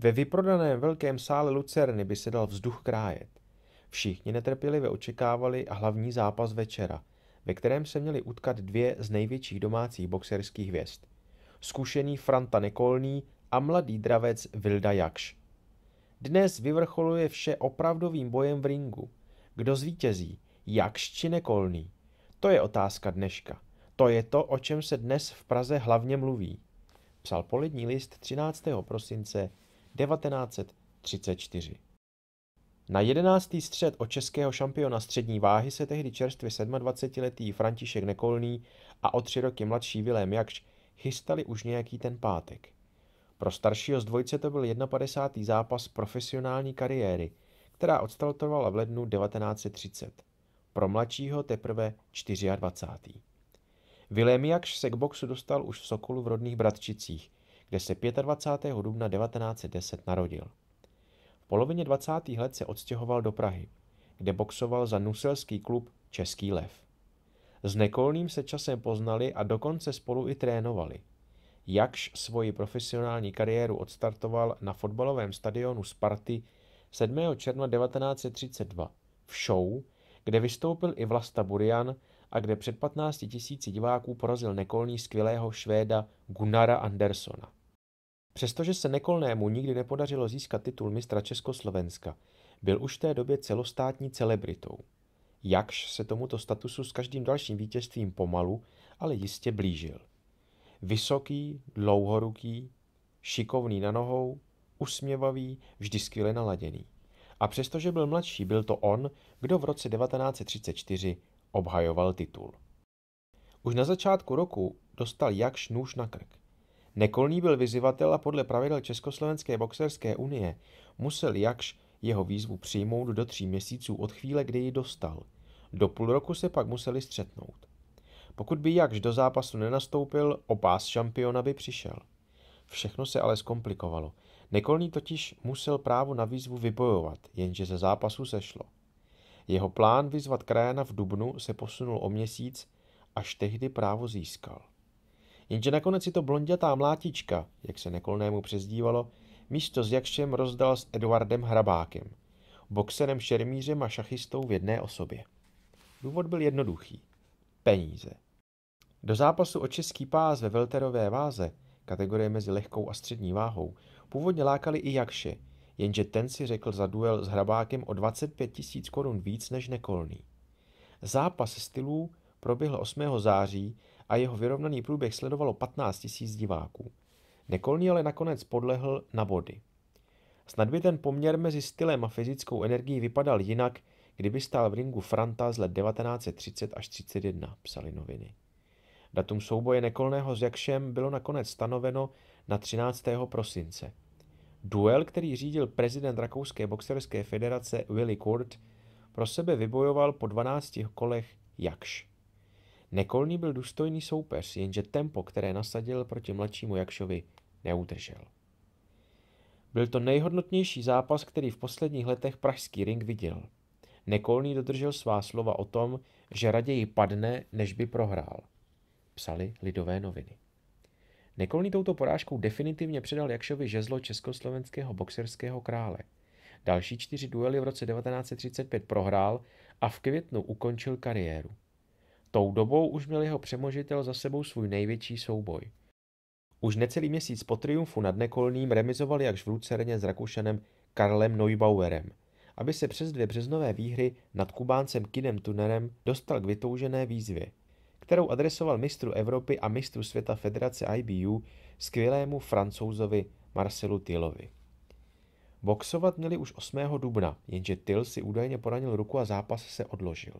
Ve vyprodaném velkém sále Lucerny by se dal vzduch krájet. Všichni netrpělivě očekávali hlavní zápas večera, ve kterém se měly utkat dvě z největších domácích boxerských hvězd. Zkušený Franta Nekolný a mladý dravec Vilda Jakš. Dnes vyvrcholuje vše opravdovým bojem v ringu. Kdo zvítězí? Jakš či Nekolný? To je otázka dneška. To je to, o čem se dnes v Praze hlavně mluví. Psal polední list 13. prosince 1934. Na jedenáctý střed od českého šampiona střední váhy se tehdy čerstvě 27-letý František Nekolný a o tři roky mladší Vilém Jakš chystali už nějaký ten pátek. Pro staršího z dvojce to byl 51. zápas profesionální kariéry, která odstartovala v lednu 1930. Pro mladšího teprve 24. Vilém Jakš se k boxu dostal už v Sokolu v rodných Bratčicích, kde se 25. dubna 1910 narodil. V polovině 20. let se odstěhoval do Prahy, kde boxoval za nuselský klub Český lev. S Nekolným se časem poznali a dokonce spolu i trénovali. Jakž svoji profesionální kariéru odstartoval na fotbalovém stadionu Sparty 7. června 1932 v show, kde vystoupil i Vlasta Burian a kde před 15 tisíci diváků porazil Nekolný skvělého Švéda Gunnara Andersona. Přestože se Nekolnému nikdy nepodařilo získat titul mistra Československa, byl už v té době celostátní celebritou. Jakž se tomuto statusu s každým dalším vítězstvím pomalu, ale jistě blížil. Vysoký, dlouhoruký, šikovný na nohou, usměvavý, vždy skvěle naladěný. A přestože byl mladší, byl to on, kdo v roce 1934 obhajoval titul. Už na začátku roku dostal Jakš nůž na krk. Nekolný byl vyzývatel a podle pravidel Československé boxerské unie musel Jakš jeho výzvu přijmout do tří měsíců od chvíle, kdy ji dostal. Do půl roku se pak museli střetnout. Pokud by Jakš do zápasu nenastoupil, opás šampiona by přišel. Všechno se ale zkomplikovalo. Nekolný totiž musel právo na výzvu vybojovat, jenže ze zápasu sešlo. Jeho plán vyzvat krajana v Dubnu se posunul o měsíc, až tehdy právo získal. Jenže nakonec si to blondětá mlátička, jak se nekolnému přezdívalo, místo s Jakšem rozdal s Eduardem Hrabákem, boxerem, šermířem a šachistou v jedné osobě. Důvod byl jednoduchý. Peníze. Do zápasu o český pás ve velterové váze, kategorie mezi lehkou a střední váhou, původně lákali i Jakše, jenže ten si řekl za duel s Hrabákem o 25 tisíc korun víc než Nekolný. Zápas stylů proběhl 8. září a jeho vyrovnaný průběh sledovalo 15 000 diváků. Nekolný ale nakonec podlehl na body. Snad by ten poměr mezi stylem a fyzickou energií vypadal jinak, kdyby stál v ringu Franta z let 1930 až 31, psali noviny. Datum souboje Nekolného s Jakšem bylo nakonec stanoveno na 13. prosince. Duel, který řídil prezident Rakouské boxerské federace Willy Kurt, pro sebe vybojoval po 12 kolech Jakš. Nekolný byl důstojný soupeř, jenže tempo, které nasadil proti mladšímu Jakšovi, neudržel. Byl to nejhodnotnější zápas, který v posledních letech pražský ring viděl. Nekolný dodržel svá slova o tom, že raději padne, než by prohrál. Psali lidové noviny. Nekolný touto porážkou definitivně předal Jakšovi žezlo československého boxerského krále. Další čtyři duely v roce 1935 prohrál a v květnu ukončil kariéru. Tou dobou už měl jeho přemožitel za sebou svůj největší souboj. Už necelý měsíc po triumfu nad Nekolným remizoval jak v Lucerně s Rakušanem Karlem Neubauerem, aby se přes dvě březnové výhry nad Kubáncem Kinem Tunerem dostal k vytoužené výzvě, kterou adresoval mistru Evropy a mistru světa federace IBU skvělému francouzovi Marcelu Tillovi. Boxovat měli už 8. dubna, jenže Till si údajně poranil ruku a zápas se odložil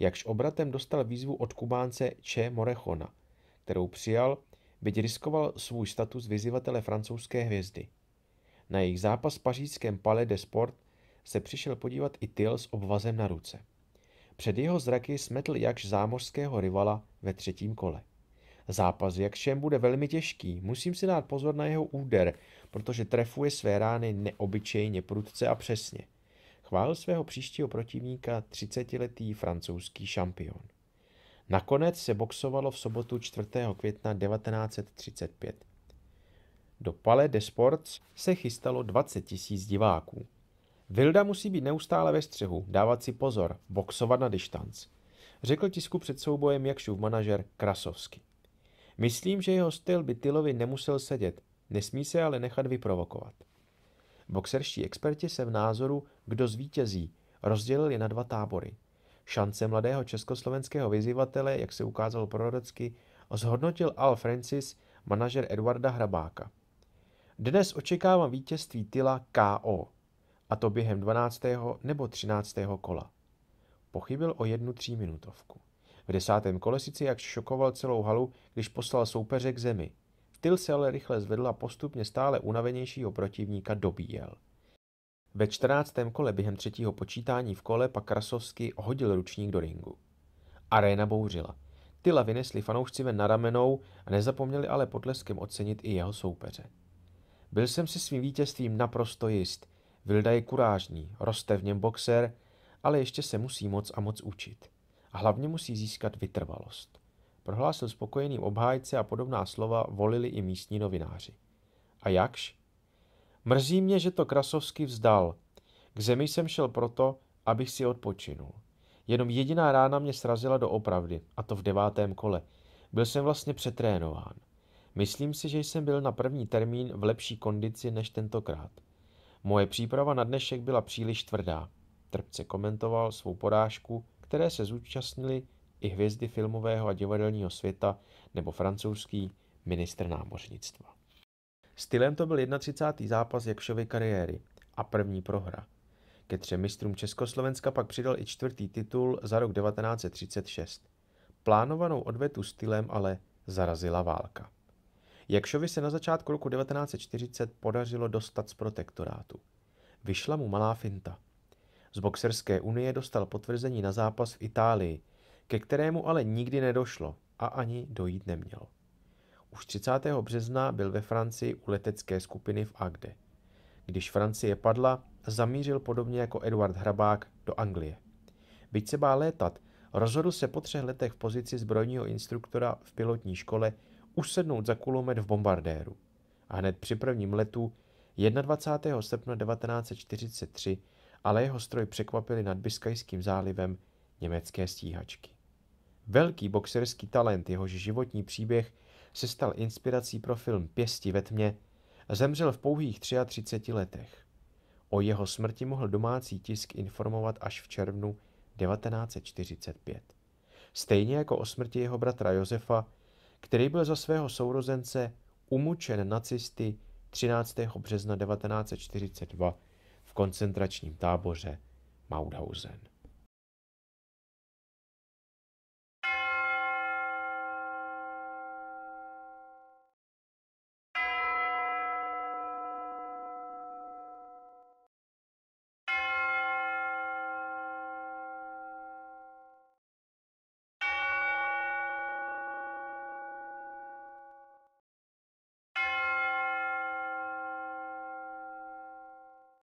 jakž obratem dostal výzvu od Kubánce Če Morechona, kterou přijal, byť riskoval svůj status vyzývatele francouzské hvězdy. Na jejich zápas v pařížském Palais de Sport se přišel podívat i Tyl s obvazem na ruce. Před jeho zraky smetl jakž zámořského rivala ve třetím kole. Zápas všem bude velmi těžký, musím si dát pozor na jeho úder, protože trefuje své rány neobyčejně prudce a přesně – chválil svého příštího protivníka 30-letý francouzský šampion. Nakonec se boxovalo v sobotu 4. května 1935. Do Palais de Sports se chystalo 20 tisíc diváků. Vilda musí být neustále ve střehu, dávat si pozor, boxovat na distanc. Řekl tisku před soubojem Jakšův manažer Krasovsky. Myslím, že jeho styl by Tylovi nemusel sedět, nesmí se ale nechat vyprovokovat. Boxerští experti se v názoru, kdo zvítězí, rozdělili na dva tábory. Šance mladého československého vyzývatele, jak se ukázalo prorocky, zhodnotil Al Francis, manažer Eduarda Hrabáka. Dnes očekávám vítězství Tyla KO, a to během 12. nebo 13. kola. Pochybil o jednu tříminutovku. V desátém kole sice jak šokoval celou halu, když poslal soupeře k zemi. Vtyl se ale rychle zvedl a postupně stále unavenějšího protivníka dobíjel. Ve čtrnáctém kole během třetího počítání v kole pak Krasovsky hodil ručník do ringu. Arena bouřila. Tyla vynesli fanoušci ven na ramenou a nezapomněli ale potleskem ocenit i jeho soupeře. Byl jsem si svým vítězstvím naprosto jist. Vilda je kurážní, roste v něm boxer, ale ještě se musí moc a moc učit. A hlavně musí získat vytrvalost prohlásil spokojeným obhájce a podobná slova volili i místní novináři. A jakž? Mrzí mě, že to Krasovský vzdal. K zemi jsem šel proto, abych si odpočinul. Jenom jediná rána mě srazila do opravdy, a to v devátém kole. Byl jsem vlastně přetrénován. Myslím si, že jsem byl na první termín v lepší kondici než tentokrát. Moje příprava na dnešek byla příliš tvrdá. Trpce komentoval svou porážku, které se zúčastnili i hvězdy filmového a divadelního světa nebo francouzský ministr námořnictva. Stylem to byl 31. zápas Jakšovy kariéry a první prohra. Ke třem mistrům Československa pak přidal i čtvrtý titul za rok 1936. Plánovanou odvetu stylem ale zarazila válka. Jakšovi se na začátku roku 1940 podařilo dostat z protektorátu. Vyšla mu malá finta. Z boxerské unie dostal potvrzení na zápas v Itálii, ke kterému ale nikdy nedošlo a ani dojít nemělo. Už 30. března byl ve Francii u letecké skupiny v Agde. Když Francie padla, zamířil podobně jako Eduard Hrabák do Anglie. Byť se bál létat, rozhodl se po třech letech v pozici zbrojního instruktora v pilotní škole usednout za kulomet v bombardéru. A hned při prvním letu 21. srpna 1943 ale jeho stroj překvapili nad Biskajským zálivem německé stíhačky. Velký boxerský talent, jehož životní příběh se stal inspirací pro film Pěsti ve tmě, zemřel v pouhých 33 letech. O jeho smrti mohl domácí tisk informovat až v červnu 1945. Stejně jako o smrti jeho bratra Josefa, který byl za svého sourozence umučen nacisty 13. března 1942 v koncentračním táboře Mauthausen.